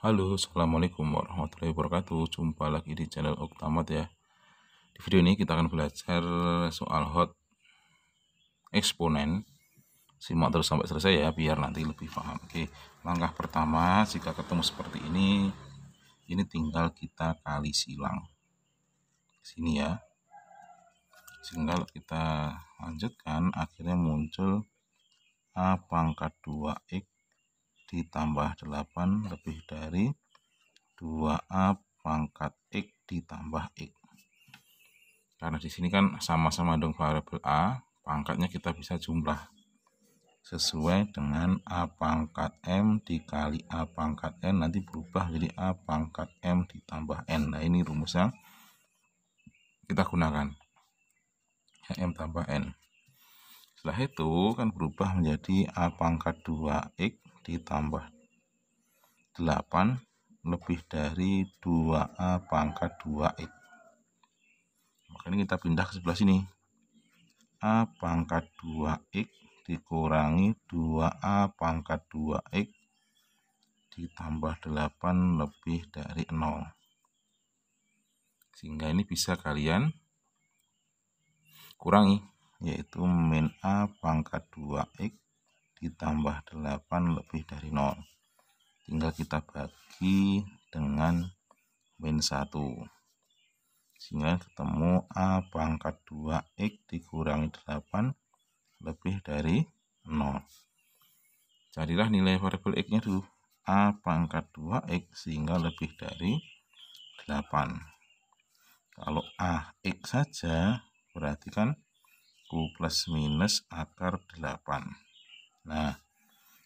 Halo, Assalamualaikum warahmatullahi wabarakatuh Jumpa lagi di channel Oktamat ya Di video ini kita akan belajar soal hot eksponen Simak terus sampai selesai ya, biar nanti lebih paham Oke, langkah pertama jika ketemu seperti ini Ini tinggal kita kali silang Sini ya Tinggal kita lanjutkan, akhirnya muncul A pangkat 2X ditambah 8 lebih dari 2A pangkat X ditambah X. Karena di sini kan sama-sama dong variabel A, pangkatnya kita bisa jumlah sesuai dengan A pangkat M dikali A pangkat N nanti berubah jadi A pangkat M ditambah N nah ini rumus yang kita gunakan ya, M tambah N setelah itu kan berubah menjadi A pangkat 2X ditambah 8 lebih dari 2A pangkat 2X. Maka ini kita pindah ke sebelah sini. A pangkat 2X dikurangi 2A pangkat 2X ditambah 8 lebih dari 0. Sehingga ini bisa kalian kurangi, yaitu min A pangkat 2X ditambah 8 lebih dari 0 tinggal kita bagi dengan min 1 sehingga ketemu A pangkat 2X dikurangi 8 lebih dari 0 carilah nilai variabel X nya dulu A pangkat 2X sehingga lebih dari 8 kalau A X saja berarti kan Q plus minus akar 8 Nah,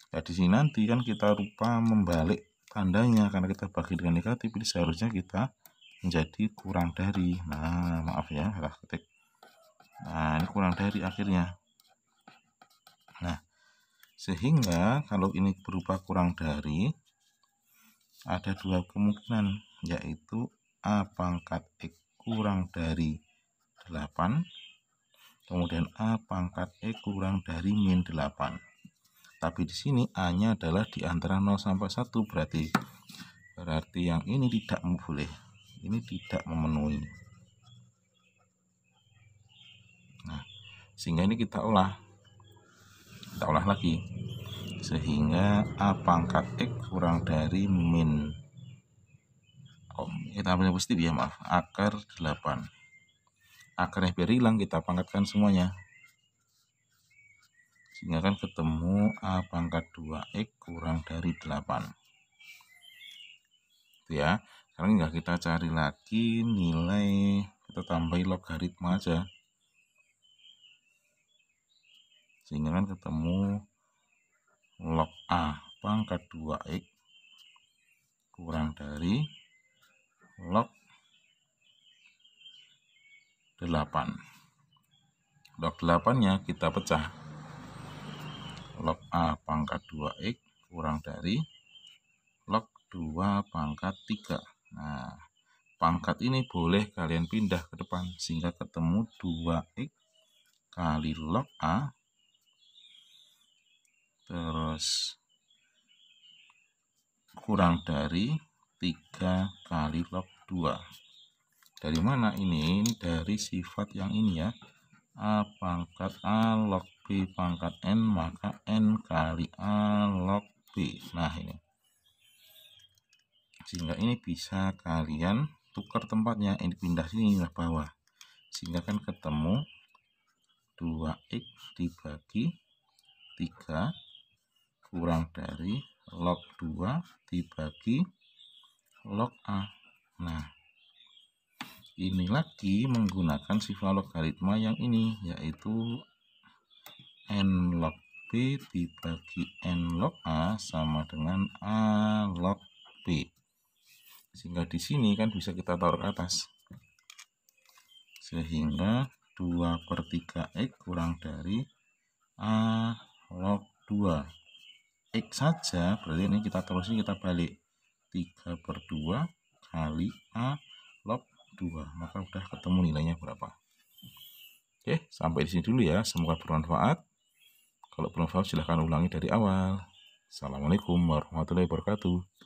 ya di sini nanti kan kita lupa membalik tandanya karena kita bagi dengan negatif ini seharusnya kita menjadi kurang dari. Nah, maaf ya, salah ketik. Nah, ini kurang dari akhirnya. Nah, sehingga kalau ini berupa kurang dari ada dua kemungkinan yaitu A pangkat X kurang dari 8 kemudian A pangkat E kurang dari min 8 tapi di sini A-nya adalah di antara 0 sampai 1 berarti berarti yang ini tidak boleh. Ini tidak memenuhi. Nah, sehingga ini kita olah. Kita olah lagi. Sehingga A pangkat X kurang dari min oh, kita ambil positif ya maaf akar 8 akarnya biar hilang kita pangkatkan semuanya sehingga kan ketemu pangkat 2X kurang dari 8 itu ya sekarang tinggal kita cari lagi nilai kita tambahi logaritma aja sehingga kan ketemu log A pangkat 2X kurang dari log 8 log 8 nya kita pecah log A pangkat 2X kurang dari log 2 pangkat 3. Nah, pangkat ini boleh kalian pindah ke depan sehingga ketemu 2X kali log A terus kurang dari 3 kali log 2. Dari mana ini? Ini dari sifat yang ini ya. A pangkat A log B pangkat N maka N kali A log B nah ini sehingga ini bisa kalian tukar tempatnya ini pindah sini ke bawah sehingga kan ketemu 2x dibagi 3 kurang dari log 2 dibagi log A nah ini lagi menggunakan sifat logaritma yang ini yaitu n log B dibagi n log A sama dengan A log B sehingga di sini kan bisa kita taruh ke atas sehingga 2 per 3x kurang dari A log 2 x saja berarti ini kita terusin kita balik 3 per 2 kali A log 2 maka udah ketemu nilainya berapa oke sampai di sini dulu ya semoga bermanfaat kalau bermanfaat silahkan ulangi dari awal Assalamualaikum warahmatullahi wabarakatuh